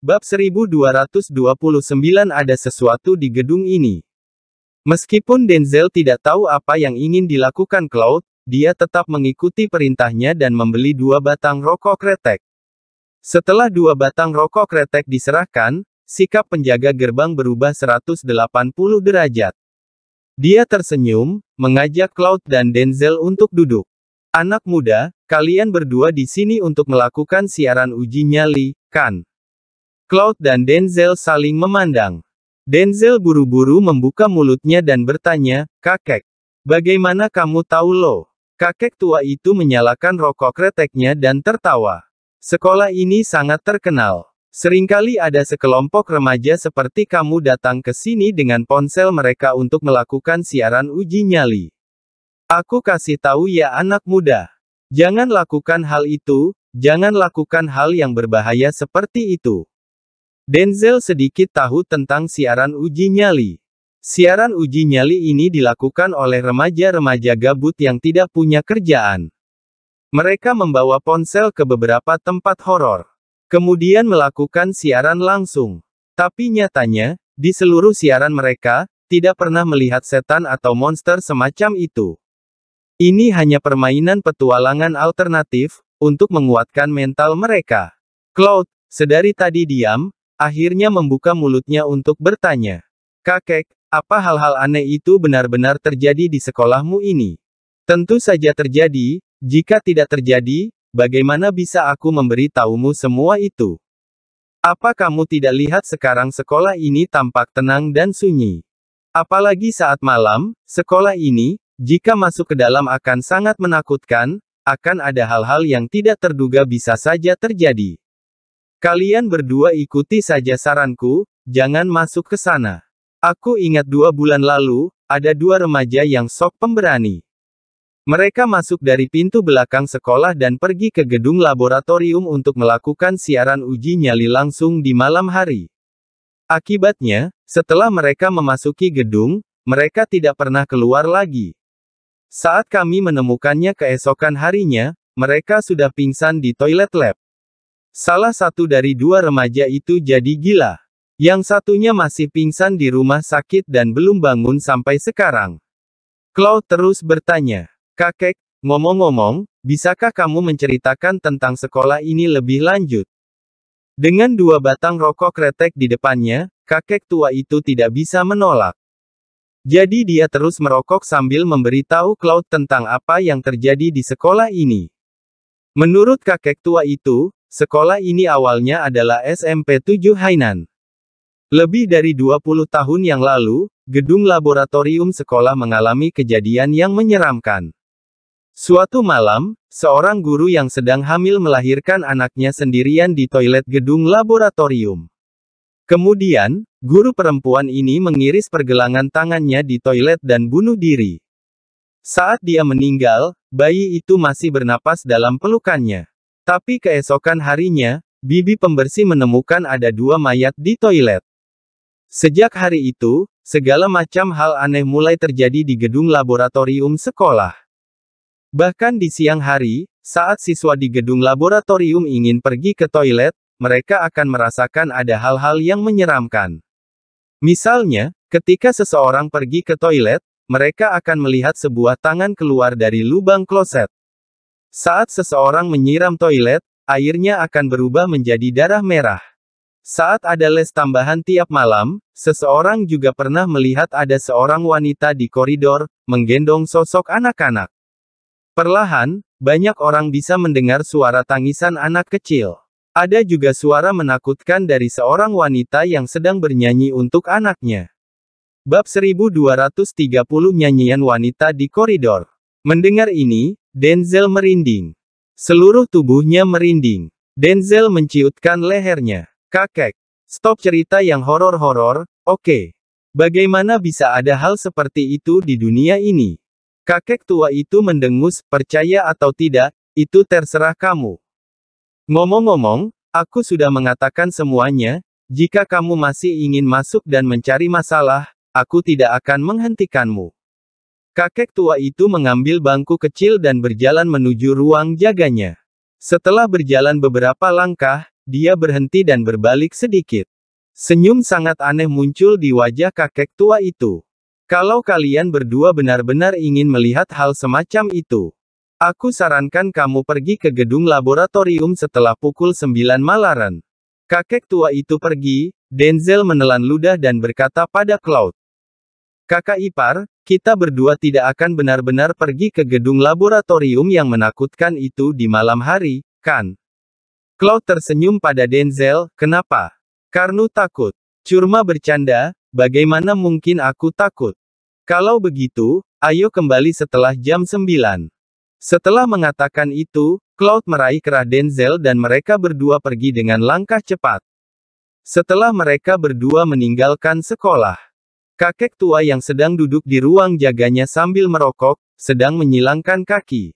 Bab 1229 ada sesuatu di gedung ini. Meskipun Denzel tidak tahu apa yang ingin dilakukan Cloud, dia tetap mengikuti perintahnya dan membeli dua batang rokok kretek. Setelah dua batang rokok kretek diserahkan, sikap penjaga gerbang berubah 180 derajat. Dia tersenyum, mengajak Cloud dan Denzel untuk duduk. Anak muda, kalian berdua di sini untuk melakukan siaran uji nyali, kan? Cloud dan Denzel saling memandang. Denzel buru-buru membuka mulutnya dan bertanya, kakek, bagaimana kamu tahu lo? Kakek tua itu menyalakan rokok kreteknya dan tertawa. Sekolah ini sangat terkenal. Seringkali ada sekelompok remaja seperti kamu datang ke sini dengan ponsel mereka untuk melakukan siaran uji nyali. Aku kasih tahu ya anak muda. Jangan lakukan hal itu, jangan lakukan hal yang berbahaya seperti itu. Denzel sedikit tahu tentang siaran uji nyali. Siaran uji nyali ini dilakukan oleh remaja-remaja gabut yang tidak punya kerjaan. Mereka membawa ponsel ke beberapa tempat horor. Kemudian melakukan siaran langsung. Tapi nyatanya, di seluruh siaran mereka, tidak pernah melihat setan atau monster semacam itu. Ini hanya permainan petualangan alternatif, untuk menguatkan mental mereka. Cloud, sedari tadi diam, Akhirnya membuka mulutnya untuk bertanya. Kakek, apa hal-hal aneh itu benar-benar terjadi di sekolahmu ini? Tentu saja terjadi, jika tidak terjadi, bagaimana bisa aku memberitahumu semua itu? Apa kamu tidak lihat sekarang sekolah ini tampak tenang dan sunyi? Apalagi saat malam, sekolah ini, jika masuk ke dalam akan sangat menakutkan, akan ada hal-hal yang tidak terduga bisa saja terjadi. Kalian berdua ikuti saja saranku, jangan masuk ke sana. Aku ingat dua bulan lalu, ada dua remaja yang sok pemberani. Mereka masuk dari pintu belakang sekolah dan pergi ke gedung laboratorium untuk melakukan siaran uji nyali langsung di malam hari. Akibatnya, setelah mereka memasuki gedung, mereka tidak pernah keluar lagi. Saat kami menemukannya keesokan harinya, mereka sudah pingsan di toilet lab. Salah satu dari dua remaja itu jadi gila. Yang satunya masih pingsan di rumah sakit dan belum bangun sampai sekarang. Claude terus bertanya, Kakek, ngomong-ngomong, bisakah kamu menceritakan tentang sekolah ini lebih lanjut? Dengan dua batang rokok kretek di depannya, kakek tua itu tidak bisa menolak. Jadi dia terus merokok sambil memberitahu Cloud tentang apa yang terjadi di sekolah ini. Menurut kakek tua itu, Sekolah ini awalnya adalah SMP 7 Hainan. Lebih dari 20 tahun yang lalu, gedung laboratorium sekolah mengalami kejadian yang menyeramkan. Suatu malam, seorang guru yang sedang hamil melahirkan anaknya sendirian di toilet gedung laboratorium. Kemudian, guru perempuan ini mengiris pergelangan tangannya di toilet dan bunuh diri. Saat dia meninggal, bayi itu masih bernapas dalam pelukannya. Tapi keesokan harinya, bibi pembersih menemukan ada dua mayat di toilet. Sejak hari itu, segala macam hal aneh mulai terjadi di gedung laboratorium sekolah. Bahkan di siang hari, saat siswa di gedung laboratorium ingin pergi ke toilet, mereka akan merasakan ada hal-hal yang menyeramkan. Misalnya, ketika seseorang pergi ke toilet, mereka akan melihat sebuah tangan keluar dari lubang kloset. Saat seseorang menyiram toilet, airnya akan berubah menjadi darah merah. Saat ada les tambahan tiap malam, seseorang juga pernah melihat ada seorang wanita di koridor, menggendong sosok anak-anak. Perlahan, banyak orang bisa mendengar suara tangisan anak kecil. Ada juga suara menakutkan dari seorang wanita yang sedang bernyanyi untuk anaknya. Bab 1230 Nyanyian Wanita di Koridor Mendengar ini, Denzel merinding. Seluruh tubuhnya merinding. Denzel menciutkan lehernya. Kakek, stop cerita yang horor-horor, oke. Okay. Bagaimana bisa ada hal seperti itu di dunia ini? Kakek tua itu mendengus, percaya atau tidak, itu terserah kamu. Ngomong-ngomong, aku sudah mengatakan semuanya, jika kamu masih ingin masuk dan mencari masalah, aku tidak akan menghentikanmu. Kakek tua itu mengambil bangku kecil dan berjalan menuju ruang jaganya. Setelah berjalan beberapa langkah, dia berhenti dan berbalik sedikit. Senyum sangat aneh muncul di wajah kakek tua itu. Kalau kalian berdua benar-benar ingin melihat hal semacam itu, aku sarankan kamu pergi ke gedung laboratorium setelah pukul 9 malaran. Kakek tua itu pergi, Denzel menelan ludah dan berkata pada Cloud, Kakak ipar, kita berdua tidak akan benar-benar pergi ke gedung laboratorium yang menakutkan itu di malam hari, kan? Cloud tersenyum pada Denzel, kenapa? Karnu takut. Curma bercanda, bagaimana mungkin aku takut? Kalau begitu, ayo kembali setelah jam 9. Setelah mengatakan itu, Cloud meraih kerah Denzel dan mereka berdua pergi dengan langkah cepat. Setelah mereka berdua meninggalkan sekolah, Kakek tua yang sedang duduk di ruang jaganya sambil merokok, sedang menyilangkan kaki.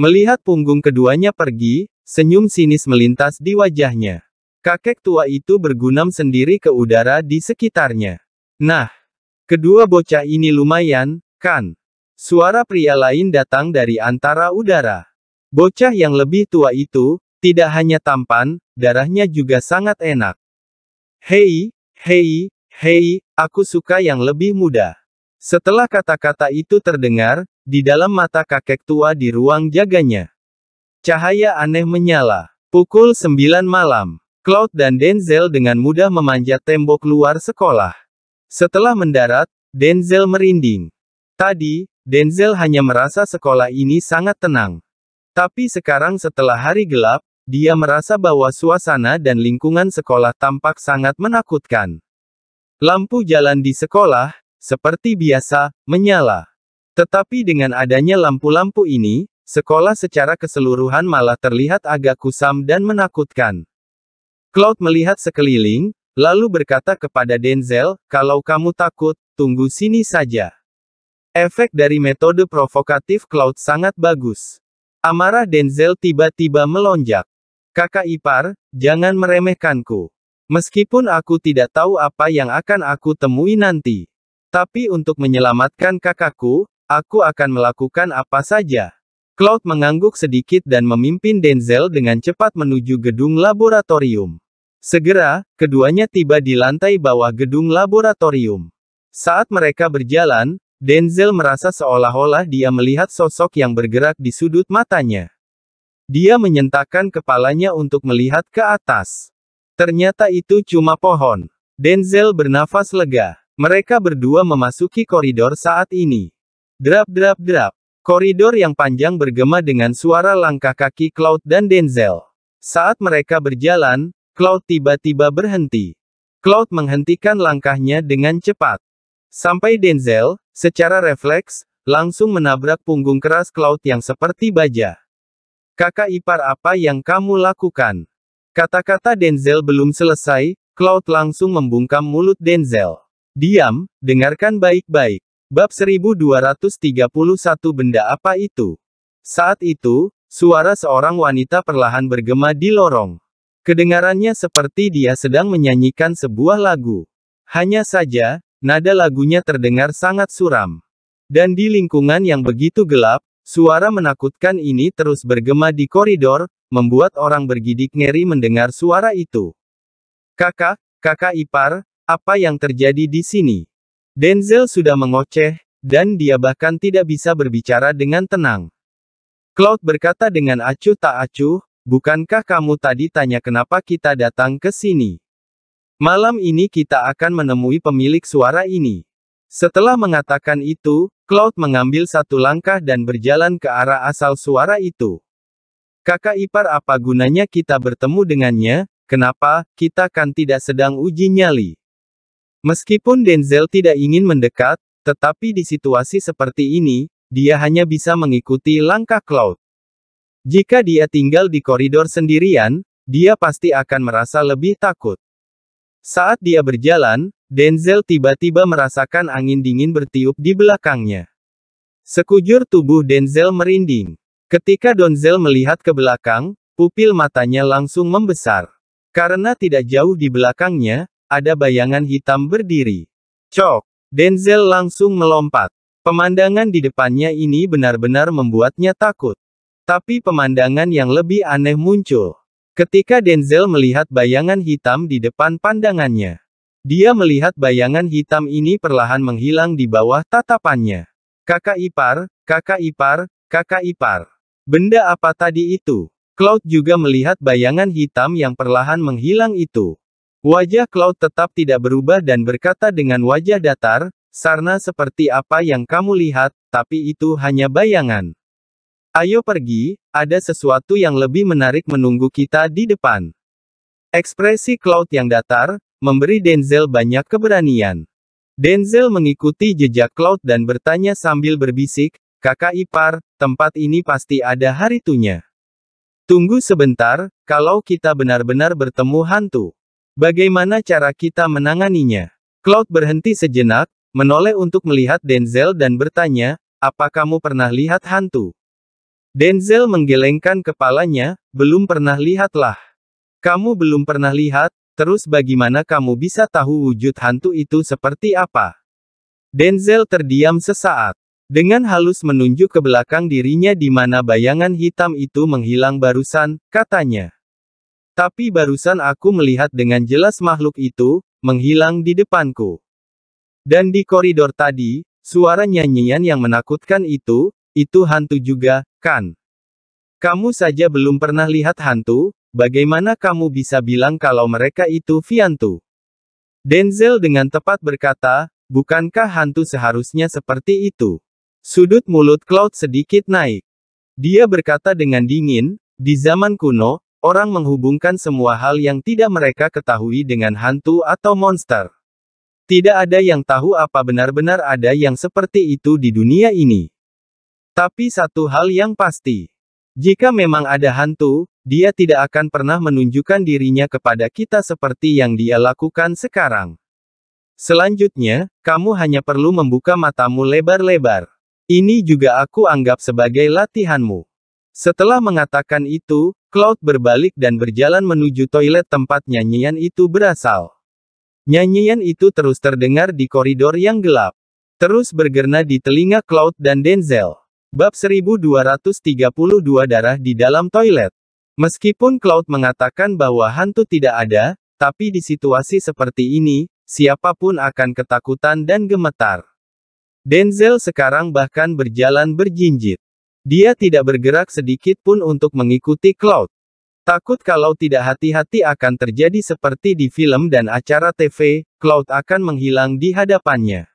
Melihat punggung keduanya pergi, senyum sinis melintas di wajahnya. Kakek tua itu bergunam sendiri ke udara di sekitarnya. Nah, kedua bocah ini lumayan, kan? Suara pria lain datang dari antara udara. Bocah yang lebih tua itu, tidak hanya tampan, darahnya juga sangat enak. Hei, hei, Hei, aku suka yang lebih muda. Setelah kata-kata itu terdengar, di dalam mata kakek tua di ruang jaganya. Cahaya aneh menyala. Pukul 9 malam, Cloud dan Denzel dengan mudah memanjat tembok luar sekolah. Setelah mendarat, Denzel merinding. Tadi, Denzel hanya merasa sekolah ini sangat tenang. Tapi sekarang setelah hari gelap, dia merasa bahwa suasana dan lingkungan sekolah tampak sangat menakutkan. Lampu jalan di sekolah, seperti biasa, menyala. Tetapi dengan adanya lampu-lampu ini, sekolah secara keseluruhan malah terlihat agak kusam dan menakutkan. Cloud melihat sekeliling, lalu berkata kepada Denzel, kalau kamu takut, tunggu sini saja. Efek dari metode provokatif Cloud sangat bagus. Amarah Denzel tiba-tiba melonjak. Kakak ipar, jangan meremehkanku. Meskipun aku tidak tahu apa yang akan aku temui nanti. Tapi untuk menyelamatkan kakakku, aku akan melakukan apa saja. Cloud mengangguk sedikit dan memimpin Denzel dengan cepat menuju gedung laboratorium. Segera, keduanya tiba di lantai bawah gedung laboratorium. Saat mereka berjalan, Denzel merasa seolah-olah dia melihat sosok yang bergerak di sudut matanya. Dia menyentakkan kepalanya untuk melihat ke atas. Ternyata itu cuma pohon. Denzel bernafas lega. Mereka berdua memasuki koridor saat ini. Drap drap drap. Koridor yang panjang bergema dengan suara langkah kaki Cloud dan Denzel. Saat mereka berjalan, Cloud tiba-tiba berhenti. Cloud menghentikan langkahnya dengan cepat. Sampai Denzel, secara refleks, langsung menabrak punggung keras Cloud yang seperti baja. Kakak ipar apa yang kamu lakukan? Kata-kata Denzel belum selesai, Cloud langsung membungkam mulut Denzel. Diam, dengarkan baik-baik. Bab 1231 Benda apa itu? Saat itu, suara seorang wanita perlahan bergema di lorong. Kedengarannya seperti dia sedang menyanyikan sebuah lagu. Hanya saja, nada lagunya terdengar sangat suram. Dan di lingkungan yang begitu gelap, Suara menakutkan ini terus bergema di koridor, membuat orang bergidik ngeri mendengar suara itu. Kakak, kakak ipar, apa yang terjadi di sini? Denzel sudah mengoceh, dan dia bahkan tidak bisa berbicara dengan tenang. Cloud berkata dengan acuh tak acuh, bukankah kamu tadi tanya kenapa kita datang ke sini? Malam ini kita akan menemui pemilik suara ini. Setelah mengatakan itu, Cloud mengambil satu langkah dan berjalan ke arah asal suara itu. Kakak ipar apa gunanya kita bertemu dengannya, kenapa, kita kan tidak sedang uji nyali. Meskipun Denzel tidak ingin mendekat, tetapi di situasi seperti ini, dia hanya bisa mengikuti langkah Cloud. Jika dia tinggal di koridor sendirian, dia pasti akan merasa lebih takut. Saat dia berjalan, Denzel tiba-tiba merasakan angin dingin bertiup di belakangnya. Sekujur tubuh Denzel merinding. Ketika Donzel melihat ke belakang, pupil matanya langsung membesar. Karena tidak jauh di belakangnya, ada bayangan hitam berdiri. Cok! Denzel langsung melompat. Pemandangan di depannya ini benar-benar membuatnya takut. Tapi pemandangan yang lebih aneh muncul. Ketika Denzel melihat bayangan hitam di depan pandangannya, dia melihat bayangan hitam ini perlahan menghilang di bawah tatapannya. Kakak ipar, kakak ipar, kakak ipar. Benda apa tadi itu? Cloud juga melihat bayangan hitam yang perlahan menghilang itu. Wajah Cloud tetap tidak berubah dan berkata dengan wajah datar, Sarna seperti apa yang kamu lihat, tapi itu hanya bayangan. Ayo pergi, ada sesuatu yang lebih menarik menunggu kita di depan. Ekspresi Cloud yang datar, memberi Denzel banyak keberanian. Denzel mengikuti jejak Cloud dan bertanya sambil berbisik, kakak ipar, tempat ini pasti ada hari haritunya. Tunggu sebentar, kalau kita benar-benar bertemu hantu. Bagaimana cara kita menanganinya? Cloud berhenti sejenak, menoleh untuk melihat Denzel dan bertanya, apa kamu pernah lihat hantu? Denzel menggelengkan kepalanya, belum pernah lihatlah. Kamu belum pernah lihat, terus bagaimana kamu bisa tahu wujud hantu itu seperti apa? Denzel terdiam sesaat. Dengan halus menunjuk ke belakang dirinya di mana bayangan hitam itu menghilang barusan, katanya. Tapi barusan aku melihat dengan jelas makhluk itu, menghilang di depanku. Dan di koridor tadi, suara nyanyian yang menakutkan itu, itu hantu juga, kan? Kamu saja belum pernah lihat hantu, bagaimana kamu bisa bilang kalau mereka itu Viantu? Denzel dengan tepat berkata, bukankah hantu seharusnya seperti itu? Sudut mulut Cloud sedikit naik. Dia berkata dengan dingin, di zaman kuno, orang menghubungkan semua hal yang tidak mereka ketahui dengan hantu atau monster. Tidak ada yang tahu apa benar-benar ada yang seperti itu di dunia ini. Tapi satu hal yang pasti. Jika memang ada hantu, dia tidak akan pernah menunjukkan dirinya kepada kita seperti yang dia lakukan sekarang. Selanjutnya, kamu hanya perlu membuka matamu lebar-lebar. Ini juga aku anggap sebagai latihanmu. Setelah mengatakan itu, Cloud berbalik dan berjalan menuju toilet tempat nyanyian itu berasal. Nyanyian itu terus terdengar di koridor yang gelap. Terus bergerna di telinga Cloud dan Denzel. Bab 1232 Darah di dalam toilet. Meskipun Cloud mengatakan bahwa hantu tidak ada, tapi di situasi seperti ini, siapapun akan ketakutan dan gemetar. Denzel sekarang bahkan berjalan berjinjit. Dia tidak bergerak sedikit pun untuk mengikuti Cloud. Takut kalau tidak hati-hati akan terjadi seperti di film dan acara TV, Cloud akan menghilang di hadapannya.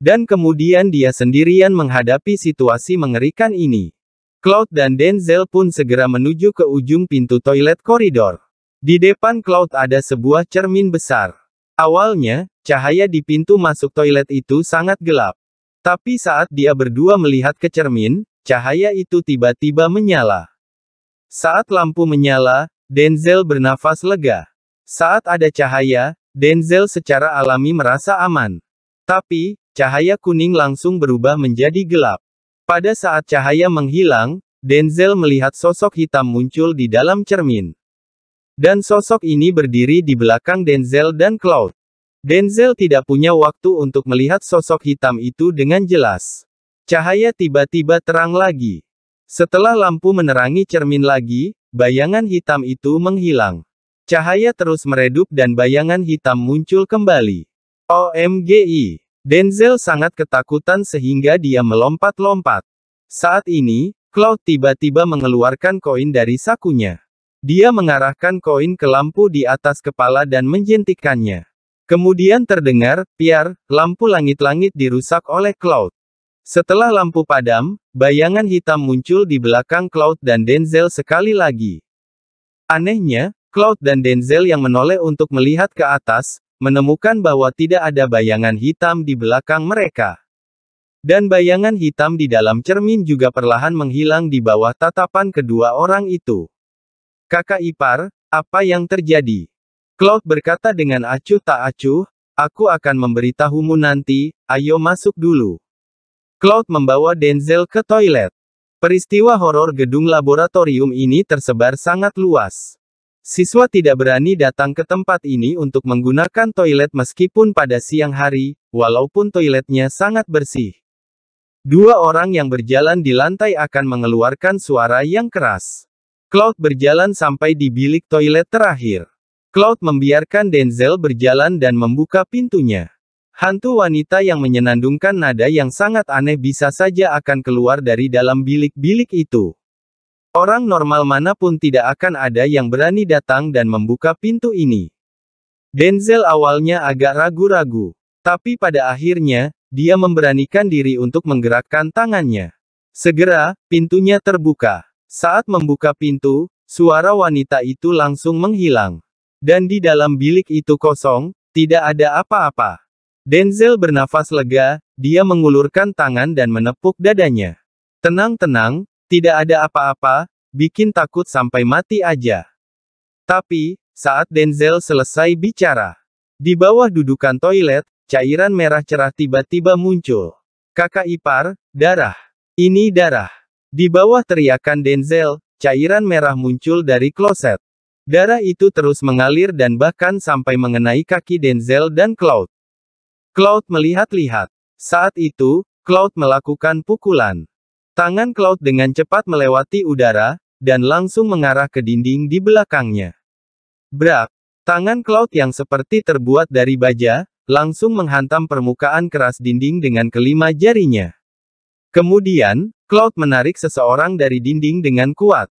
Dan kemudian dia sendirian menghadapi situasi mengerikan ini. Cloud dan Denzel pun segera menuju ke ujung pintu toilet koridor. Di depan Cloud ada sebuah cermin besar. Awalnya, cahaya di pintu masuk toilet itu sangat gelap. Tapi saat dia berdua melihat ke cermin, cahaya itu tiba-tiba menyala. Saat lampu menyala, Denzel bernafas lega. Saat ada cahaya, Denzel secara alami merasa aman. Tapi, cahaya kuning langsung berubah menjadi gelap. Pada saat cahaya menghilang, Denzel melihat sosok hitam muncul di dalam cermin. Dan sosok ini berdiri di belakang Denzel dan Cloud. Denzel tidak punya waktu untuk melihat sosok hitam itu dengan jelas. Cahaya tiba-tiba terang lagi. Setelah lampu menerangi cermin lagi, bayangan hitam itu menghilang. Cahaya terus meredup dan bayangan hitam muncul kembali. OMGI. Denzel sangat ketakutan sehingga dia melompat-lompat. Saat ini, Cloud tiba-tiba mengeluarkan koin dari sakunya. Dia mengarahkan koin ke lampu di atas kepala dan menjentikannya. Kemudian terdengar, piar, lampu langit-langit dirusak oleh Cloud. Setelah lampu padam, bayangan hitam muncul di belakang Cloud dan Denzel sekali lagi. Anehnya, Cloud dan Denzel yang menoleh untuk melihat ke atas, menemukan bahwa tidak ada bayangan hitam di belakang mereka. Dan bayangan hitam di dalam cermin juga perlahan menghilang di bawah tatapan kedua orang itu. Kakak ipar, apa yang terjadi? Cloud berkata dengan acuh tak acuh, aku akan memberitahumu nanti, ayo masuk dulu. Cloud membawa Denzel ke toilet. Peristiwa horor gedung laboratorium ini tersebar sangat luas. Siswa tidak berani datang ke tempat ini untuk menggunakan toilet meskipun pada siang hari, walaupun toiletnya sangat bersih. Dua orang yang berjalan di lantai akan mengeluarkan suara yang keras. Cloud berjalan sampai di bilik toilet terakhir. Cloud membiarkan Denzel berjalan dan membuka pintunya. Hantu wanita yang menyenandungkan nada yang sangat aneh bisa saja akan keluar dari dalam bilik-bilik itu. Orang normal manapun tidak akan ada yang berani datang dan membuka pintu ini. Denzel awalnya agak ragu-ragu, tapi pada akhirnya, dia memberanikan diri untuk menggerakkan tangannya. Segera, pintunya terbuka. Saat membuka pintu, suara wanita itu langsung menghilang. Dan di dalam bilik itu kosong, tidak ada apa-apa. Denzel bernafas lega, dia mengulurkan tangan dan menepuk dadanya. Tenang-tenang, tidak ada apa-apa, bikin takut sampai mati aja. Tapi, saat Denzel selesai bicara, di bawah dudukan toilet, cairan merah cerah tiba-tiba muncul. Kakak ipar, darah. Ini darah. Di bawah teriakan Denzel, cairan merah muncul dari kloset. Darah itu terus mengalir dan bahkan sampai mengenai kaki Denzel dan Cloud. Cloud melihat-lihat. Saat itu, Cloud melakukan pukulan. Tangan Cloud dengan cepat melewati udara, dan langsung mengarah ke dinding di belakangnya. Brak, tangan Cloud yang seperti terbuat dari baja, langsung menghantam permukaan keras dinding dengan kelima jarinya. Kemudian, Cloud menarik seseorang dari dinding dengan kuat.